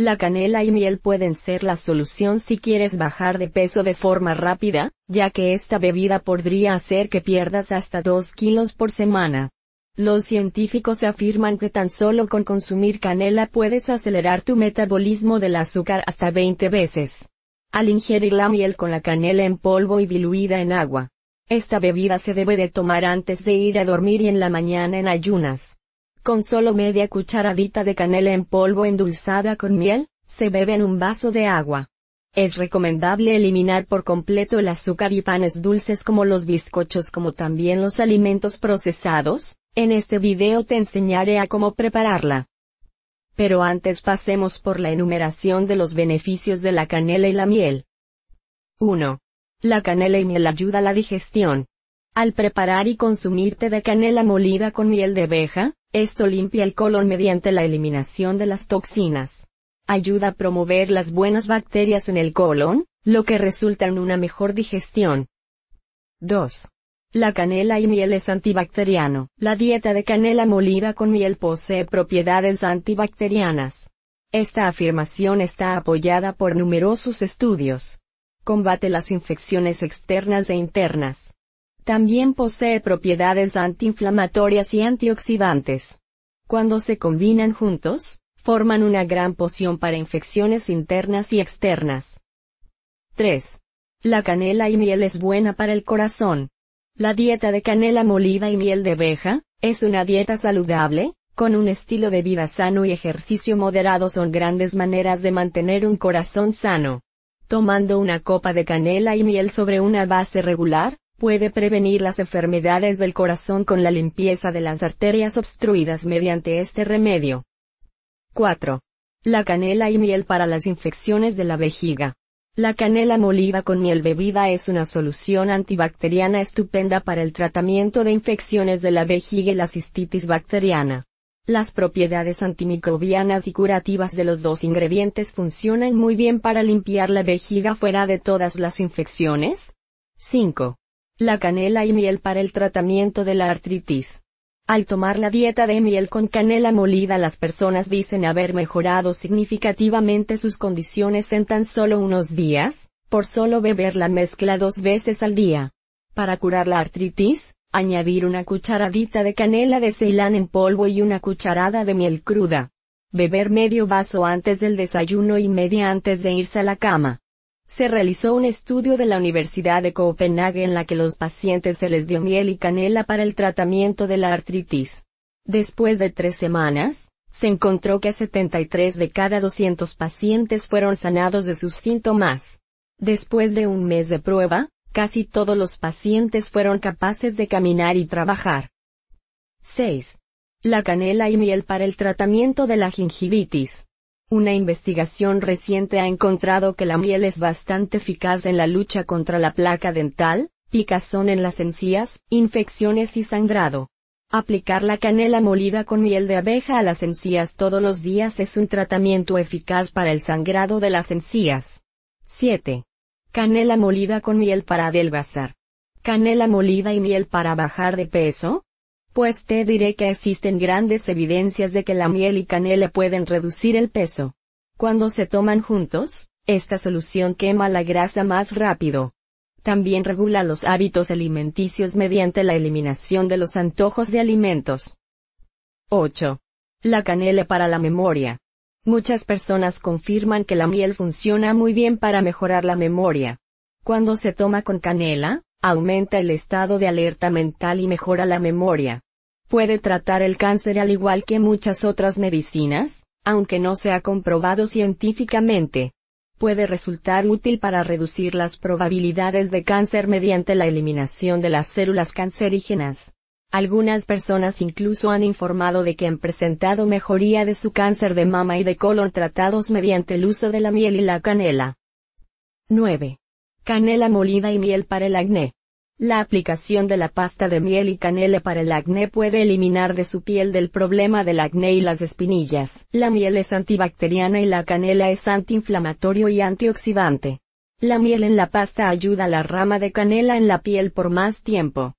La canela y miel pueden ser la solución si quieres bajar de peso de forma rápida, ya que esta bebida podría hacer que pierdas hasta 2 kilos por semana. Los científicos afirman que tan solo con consumir canela puedes acelerar tu metabolismo del azúcar hasta 20 veces. Al ingerir la miel con la canela en polvo y diluida en agua. Esta bebida se debe de tomar antes de ir a dormir y en la mañana en ayunas. Con solo media cucharadita de canela en polvo endulzada con miel, se bebe en un vaso de agua. Es recomendable eliminar por completo el azúcar y panes dulces como los bizcochos como también los alimentos procesados, en este video te enseñaré a cómo prepararla. Pero antes pasemos por la enumeración de los beneficios de la canela y la miel. 1. La canela y miel ayuda a la digestión. Al preparar y consumir té de canela molida con miel de abeja, esto limpia el colon mediante la eliminación de las toxinas. Ayuda a promover las buenas bacterias en el colon, lo que resulta en una mejor digestión. 2. La canela y miel es antibacteriano. La dieta de canela molida con miel posee propiedades antibacterianas. Esta afirmación está apoyada por numerosos estudios. Combate las infecciones externas e internas también posee propiedades antiinflamatorias y antioxidantes. Cuando se combinan juntos, forman una gran poción para infecciones internas y externas. 3. La canela y miel es buena para el corazón. La dieta de canela molida y miel de abeja, es una dieta saludable, con un estilo de vida sano y ejercicio moderado son grandes maneras de mantener un corazón sano. Tomando una copa de canela y miel sobre una base regular, Puede prevenir las enfermedades del corazón con la limpieza de las arterias obstruidas mediante este remedio. 4. La canela y miel para las infecciones de la vejiga. La canela molida con miel bebida es una solución antibacteriana estupenda para el tratamiento de infecciones de la vejiga y la cistitis bacteriana. Las propiedades antimicrobianas y curativas de los dos ingredientes funcionan muy bien para limpiar la vejiga fuera de todas las infecciones. 5 la canela y miel para el tratamiento de la artritis. Al tomar la dieta de miel con canela molida las personas dicen haber mejorado significativamente sus condiciones en tan solo unos días, por solo beber la mezcla dos veces al día. Para curar la artritis, añadir una cucharadita de canela de ceilán en polvo y una cucharada de miel cruda. Beber medio vaso antes del desayuno y media antes de irse a la cama. Se realizó un estudio de la Universidad de Copenhague en la que los pacientes se les dio miel y canela para el tratamiento de la artritis. Después de tres semanas, se encontró que 73 de cada 200 pacientes fueron sanados de sus síntomas. Después de un mes de prueba, casi todos los pacientes fueron capaces de caminar y trabajar. 6. La canela y miel para el tratamiento de la gingivitis. Una investigación reciente ha encontrado que la miel es bastante eficaz en la lucha contra la placa dental, picazón en las encías, infecciones y sangrado. Aplicar la canela molida con miel de abeja a las encías todos los días es un tratamiento eficaz para el sangrado de las encías. 7. Canela molida con miel para adelgazar. Canela molida y miel para bajar de peso, pues te diré que existen grandes evidencias de que la miel y canela pueden reducir el peso. Cuando se toman juntos, esta solución quema la grasa más rápido. También regula los hábitos alimenticios mediante la eliminación de los antojos de alimentos. 8. La canela para la memoria. Muchas personas confirman que la miel funciona muy bien para mejorar la memoria. Cuando se toma con canela, aumenta el estado de alerta mental y mejora la memoria. ¿Puede tratar el cáncer al igual que muchas otras medicinas? Aunque no se ha comprobado científicamente. Puede resultar útil para reducir las probabilidades de cáncer mediante la eliminación de las células cancerígenas. Algunas personas incluso han informado de que han presentado mejoría de su cáncer de mama y de colon tratados mediante el uso de la miel y la canela. 9. Canela molida y miel para el acné. La aplicación de la pasta de miel y canela para el acné puede eliminar de su piel del problema del acné y las espinillas. La miel es antibacteriana y la canela es antiinflamatorio y antioxidante. La miel en la pasta ayuda a la rama de canela en la piel por más tiempo.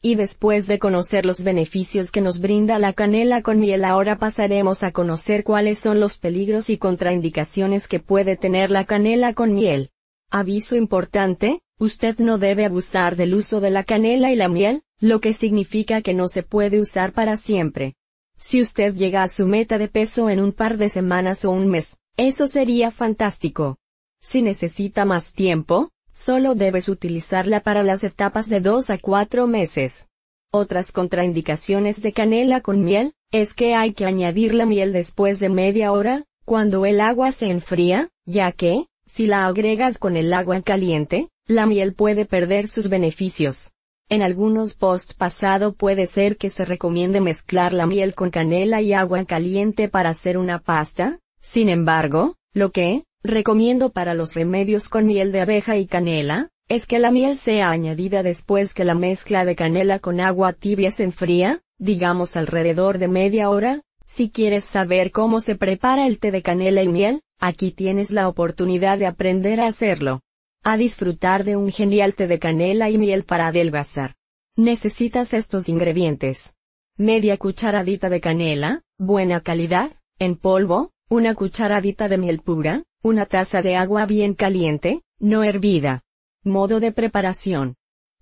Y después de conocer los beneficios que nos brinda la canela con miel ahora pasaremos a conocer cuáles son los peligros y contraindicaciones que puede tener la canela con miel. Aviso importante, Usted no debe abusar del uso de la canela y la miel, lo que significa que no se puede usar para siempre. Si usted llega a su meta de peso en un par de semanas o un mes, eso sería fantástico. Si necesita más tiempo, solo debes utilizarla para las etapas de 2 a 4 meses. Otras contraindicaciones de canela con miel, es que hay que añadir la miel después de media hora, cuando el agua se enfría, ya que, si la agregas con el agua caliente, la miel puede perder sus beneficios. En algunos post pasado puede ser que se recomiende mezclar la miel con canela y agua caliente para hacer una pasta, sin embargo, lo que recomiendo para los remedios con miel de abeja y canela, es que la miel sea añadida después que la mezcla de canela con agua tibia se enfría, digamos alrededor de media hora. Si quieres saber cómo se prepara el té de canela y miel, aquí tienes la oportunidad de aprender a hacerlo a disfrutar de un genial té de canela y miel para adelgazar. Necesitas estos ingredientes. Media cucharadita de canela, buena calidad, en polvo, una cucharadita de miel pura, una taza de agua bien caliente, no hervida. Modo de preparación.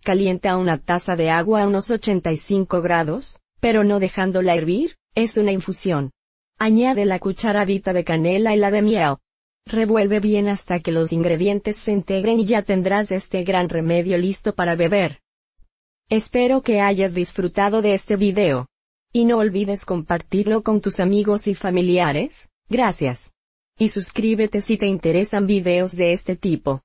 Calienta una taza de agua a unos 85 grados, pero no dejándola hervir, es una infusión. Añade la cucharadita de canela y la de miel. Revuelve bien hasta que los ingredientes se integren y ya tendrás este gran remedio listo para beber. Espero que hayas disfrutado de este video. Y no olvides compartirlo con tus amigos y familiares, gracias. Y suscríbete si te interesan videos de este tipo.